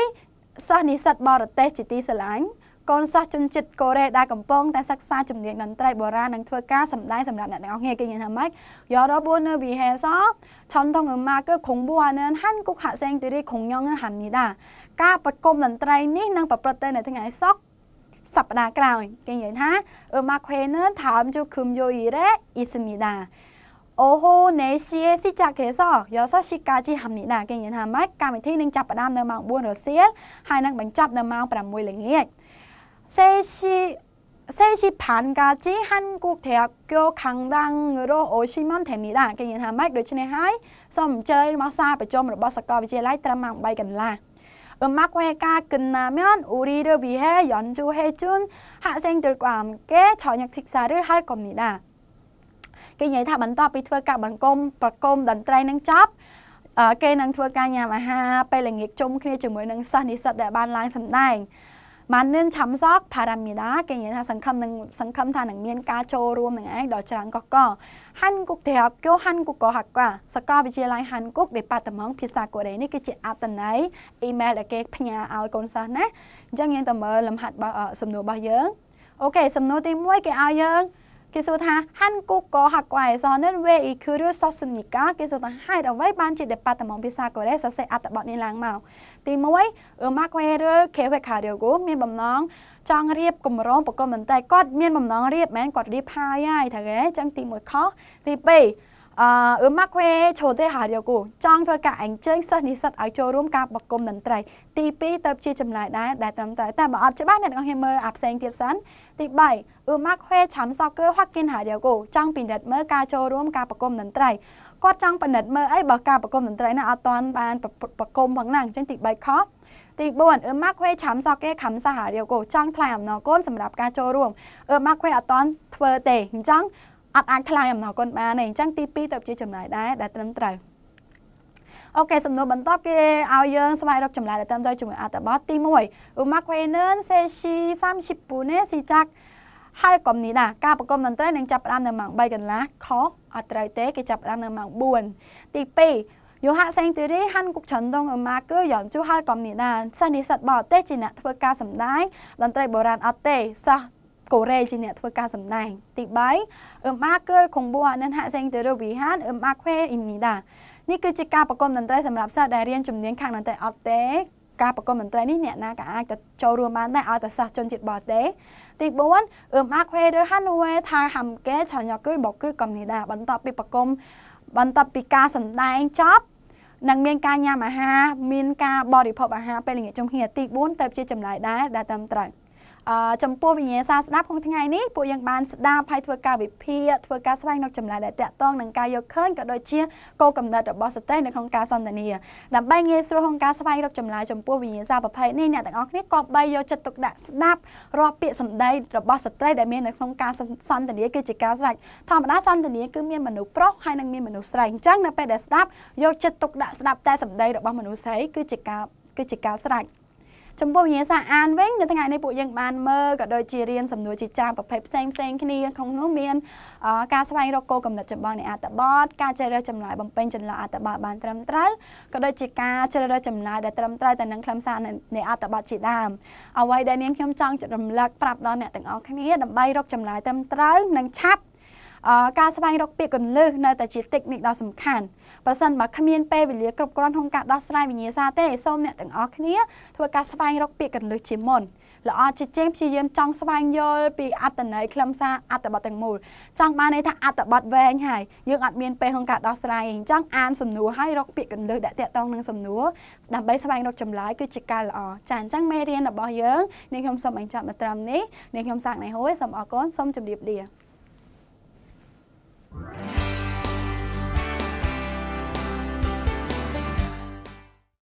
សិស្សនិស្សិតបរទេសជាទីស្រឡាញ់កូនសិស្សជនជាតិកូរ៉េដែលកំពុងតែសិក្សាជំនាញតន្ត្រីបុរាណនិងធ្វើការសម្ដែងសម្រាប់អ្នកទាំងអស់គ្នាគេនិយាយថាម៉េចយោរបួននៅវិហេសោឆនថងម៉ាគឺខុងបួននឹងហាន់គុកហាក់សេងទីរីខុងញងនឹងហាំនេះដែរការប្រគំតន្ត្រីនេះនឹងប្រព្រឹត្តទៅនៅថ្ងៃសុក្រសប្តាហ៍ក្រោយគេនិយាយថាអឺម៉ាខ្វេនថើមជូខឹមយូយីរ៉េអ៊ីសមីដា오후4시에시작해서6시까지합니 다. 경연한말កម្មវិធីនឹងចាប់ផ្ដើមនៅម៉ោង4រសៀលហើយនឹងបញ្ចប់នៅម៉ោង6ល្ងាច3시3시반까지한국대학교강당으로오시면됩니 다. 경연한말ដូច្នេះហើយសូមអញ្ជើញមកសាលប្រជុំរបស់សាកលវិទ្យាល័យត្រឹមម៉ោង3កន្លះ음악회가끝나면우리를위해연주해준학생들과함께저녁식사를할겁니다គេនិយាយថាបន្ទាប់ពីធ្វើការបង្កុំប្រគំតន្ត្រីនឹងចប់គេនឹងធ្វើការញ៉ាំអាហារពេលល្ងាចជុំគ្នាជាមួយនឹងសិស្សនិស្សិតដែលបានឡើងសម្ដែងបាននឹងឆាំសក់ផារ៉ាមីដា គេនិយាយថាសង្ឃឹមនឹងសង្ឃឹមថានឹងមានការចូលរួមនឹងឯងដល់ច្រើនកកកហាន់គុកទេអបគោហាន់គុកកហាក់កាសកលវិទ្យាល័យហាន់គុកដែលប៉ាតមងភាសាកូរ៉េនេះគឺជាអត្តន័យអ៊ីមែលដែលគេផ្ញើឲ្យកូនសិស្សណាអញ្ចឹងយើងតើមើលលំហាត់របស់សំណួររបស់យើងអូខេសំណួរទី1គេឲ្យយើងគេសួរថា Hankook Hakwaisonen we ikuru sosumnika គេសួរថាហេតុអ្វីបានជា Department ភាសាកូរ៉េសរសេរអត្ថបទនេះឡើងមកទី1 Umakweru Kewekaryugo មានបំណងចង់រៀបគម្រោងប្រកបមិនតែគាត់មានបំណងរៀបមែនគាត់រៀបហើយហើយត្រូវទេអញ្ចឹងទី1ខុសទី2អឺម៉ាក់វេឈរទេហារីកូចង់ធ្វើការអញ្ជើញសិស្សនិស្សិតឲ្យចូលរួមការបកគំតន្ត្រីទី2ទៅជាចម្លើយដែរដែលត្រឹមត្រូវតែបើអត់ច្បាស់អ្នកទាំងអស់គ្នាមើលអាផ្សេងទៀតសិនទី3អ៊ឺម៉ាក់ហេឆាំសូកឺហាក់គិនហាដាវគូចង់ពិនិត្យមើលការចូលរួមការប្រគំតន្ត្រីគាត់ចង់ពិនិត្យមើលអីបើការប្រគំតន្ត្រីណាអត់តាន់បានប្រគំផងណាអញ្ចឹងទី3ខុសទី4អឺម៉ាក់វេឆាំសកេខំសាហារាវកោចង់ថ្លែងអំណរគុណសម្រាប់ការចូលរួមអឺម៉ាក់វេអត់តន់ធ្វើទេអញ្ចឹងអត់អាចថ្លែងអំណរគុណបានទេអញ្ចឹងទី2ទៅជាចំណាយដែរដែលត្រឹមត្រូវអូខេសំណួរបន្ទាប់គេឲ្យយើងស្វែងរកចម្លើយដែលត្រឹមត្រូវជាមួយអត្ថបទទី1ឧមាខ្វេននសេស៊ីសាំឈីពូនេស៊ីចាក់ហើយកុំនេះណាការប្រគំតន្ត្រីនឹងចាប់ផ្ដើមនៅម៉ោង3កន្លះខុសអត់ត្រូវទេគេចាប់ផ្ដើមនៅម៉ោង4ទី2យោហាក់សេងទីរីហាន់គុកឆាន់ដងអម៉ាគឺយ៉ាងជួហើយកុំនេះណាសិស្សនិស្សិតបរទេសជាអ្នកធ្វើការសម្ដែងតន្ត្រីបុរាណអត់ទេសិស្សកូរ៉េជាអ្នកធ្វើការសម្ដែងទី3អឹមម៉ាគឺគងបួអានហាក់សេងទៅរវីហានអឹមម៉ាខ្វេអ៊ីមនីដានេះគឺជាការប្រគំតន្ត្រីសម្រាប់សិស្សដែលរៀនជំនាញខាងតន្ត្រីអត់ទេការប្រគំតន្ត្រីនេះអ្នកណាក៏អាចទៅចូលរួមបានដែរឲ្យតែសិស្សជនជាតិបរទេសទី4អឺមអាខ្វេរហានវេថាហាំកេឆញយកគឺបកគឺកំនេះដែរបន្ទាប់ពីប្រគំបន្ទាប់ពីការសម្ដែងចប់នឹងមានការញ៉ាំអាហារមានការបរិភោគអាហារពេលល្ងាចជំហាទី4ទៅជាចម្លើយដែរដែលតាមត្រូវចំពោះវិញ្ញាសាស្ដាប់ក្នុងថ្ងៃនេះពួកយើងបានស្ដាប់ហើយធ្វើការវិភាគធ្វើការស្វែងរកចម្លើយដែលតាក់ទងនឹងការយកឃើញក៏ដូចជាគោលកំណត់របស់ស្ត្រីនៅក្នុងការសន្ទនាដើម្បីងាយស្រួលក្នុងការស្វែងរកចម្លើយចំពោះវិញ្ញាសាប្រភេទនេះអ្នកទាំងអស់គ្នាគប្បីយកចិត្តទុកដាក់ស្ដាប់រាល់ពាក្យសម្ដីរបស់ស្ត្រីដែលមាននៅក្នុងការសន្ទនាគឺជាការស្រេចធម្មតាសន្ទនាគឺមានមនុស្សប្រុសហើយនិងមានមនុស្សស្រីអញ្ចឹងនៅពេលដែលស្ដាប់យកចិត្តទុកដាក់ស្ដាប់តែសម្ដីរបស់មនុស្សស្រីគឺជាការគឺជាការស្រេច។ចំពោះវិញ្ញាសាអានវិញនៅថ្ងៃនេះពួកយើងបានមើលក៏ដូចជារៀនសំណួរជាច្រើនប្រភេទផ្សេងផ្សេងគ្នាក្នុងនោះមាន ការស្វែងរកគោលកំណត់ចម្បងនៃអត្ថបទការជ្រើសរើសចម្លើយបំពេញចន្លោះអត្ថបទបានត្រឹមត្រូវក៏ដូចជាការជ្រើសរើសចម្លើយដែលត្រឹមត្រូវទៅនឹងខ្លឹមសារនៃអត្ថបទជាដើមអ្វីដែលនាងខ្ញុំចង់រំលឹកប្រាប់ដល់អ្នកទាំងអស់គ្នាដើម្បី រកចម្លើយត្រឹមត្រូវនិងឆាប់ការស្វែងរកពាក្យកੁੰលឹះនៅតែជាតិចនិកដ៏សំខាន់ប្រសិនបើគ្មានពេលវេលាគ្រប់គ្រាន់ក្នុងការដោះស្រាយវិញ្ញាសាទេសូមអ្នកទាំងអស់គ្នាធ្វើការស្វែងរកពាក្យកន្លឹះជាមុនល្អជាជាងព្យាយាមចង់ស្វែងយល់ពីអត្តន័យខ្លឹមសារអត្តបទទាំងមូលចង់បានន័យថាអត្តបទវែងហើយយើងអត់មានពេលក្នុងការដោះស្រាយអីចង់អានសំណួរហើយរកពាក្យកន្លឹះដែលតាក់ទងនឹងសំណួរដើម្បីស្វែងរកចម្លើយគឺជាការល្អចាអញ្ចឹងមេរៀនរបស់យើងនេះខ្ញុំសូមបញ្ចប់នៅត្រឹមនេះនេះខ្ញុំសាកណៃហួយសូមអរគុណសូមជម្រាបលា Thank you.